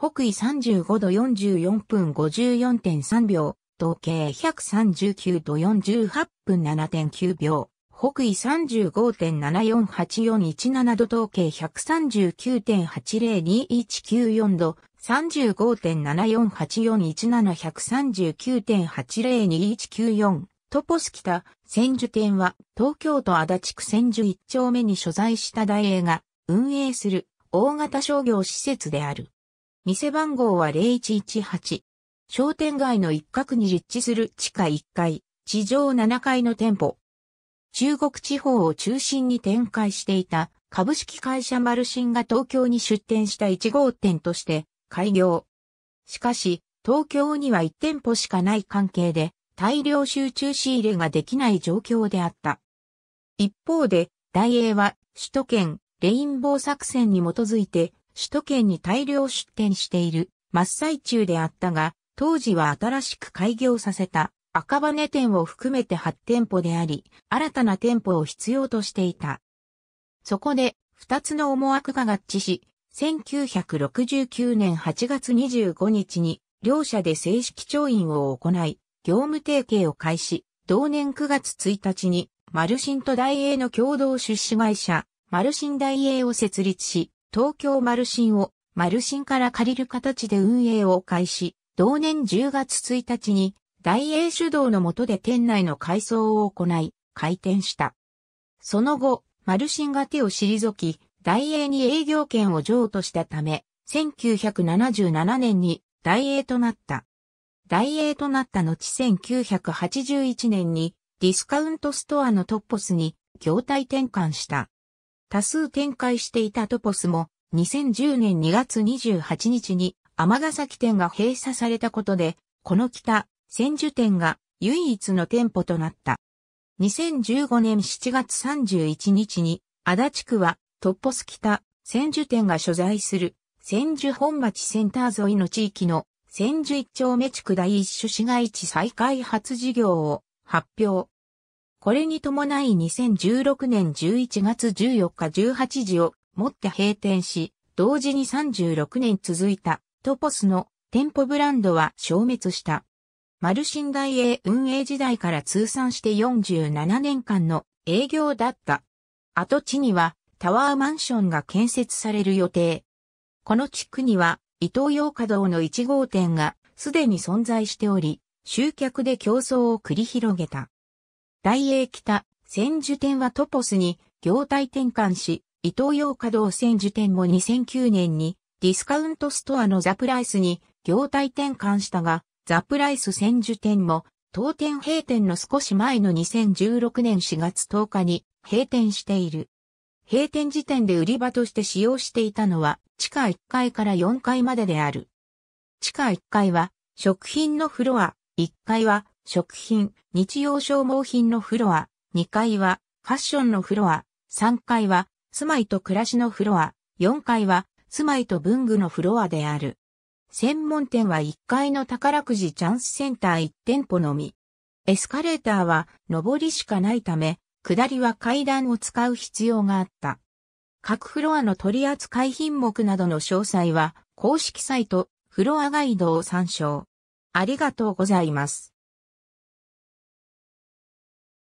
北緯35度44分54.3秒、東経139度48分7.9秒、北緯35.748417度東経139.802194度、3 5 7 4 8 4 1 7 1 3 9 8 0 2 1 9 4トポス北千住店は東京都足立区千住一丁目に所在した大英が運営する大型商業施設である。店番号は0118。商店街の一角に立地する地下1階、地上7階の店舗。中国地方を中心に展開していた株式会社マルシンが東京に出店した1号店として開業。しかし、東京には1店舗しかない関係で大量集中仕入れができない状況であった。一方で、大英は首都圏レインボー作戦に基づいて首都圏に大量出店している真っ最中であったが、当時は新しく開業させた赤羽店を含めて8店舗であり、新たな店舗を必要としていた。そこで、2つの思惑が合致し、1969年8月25日に、両社で正式調印を行い、業務提携を開始、同年9月1日に、マルシンと大英の共同出資会社、マルシン大英を設立し、東京マルシンをマルシンから借りる形で運営を開始、同年10月1日に大英主導の下で店内の改装を行い、開店した。その後、マルシンが手を退き、大英に営業権を譲渡したため、1977年に大英となった。大英となった後1981年にディスカウントストアのトッポスに業態転換した。多数展開していたトポスも、2010年2月28日に、尼崎店が閉鎖されたことで、この北、千住店が唯一の店舗となった。2015年7月31日に、足立区は、トッポス北、千住店が所在する、千住本町センター沿いの地域の、千住一丁目地区第一種市街地再開発事業を発表。これに伴い2016年11月14日18時をもって閉店し、同時に36年続いたトポスの店舗ブランドは消滅した。マルシン大英運営時代から通算して47年間の営業だった。跡地にはタワーマンションが建設される予定。この地区には伊東洋華堂の1号店がすでに存在しており、集客で競争を繰り広げた。大英北、千住店はトポスに業態転換し、伊東洋華道千住店も2009年にディスカウントストアのザプライスに業態転換したが、ザプライス千住店も当店閉店の少し前の2016年4月10日に閉店している。閉店時点で売り場として使用していたのは地下1階から4階までである。地下1階は食品のフロア、1階は食品、日用消耗品のフロア、2階は、ファッションのフロア、3階は、住まいと暮らしのフロア、4階は、住まいと文具のフロアである。専門店は1階の宝くじチャンスセンター1店舗のみ。エスカレーターは上りしかないため、下りは階段を使う必要があった。各フロアの取扱い品目などの詳細は公式サイトフロアガイドを参照。ありがとうございます。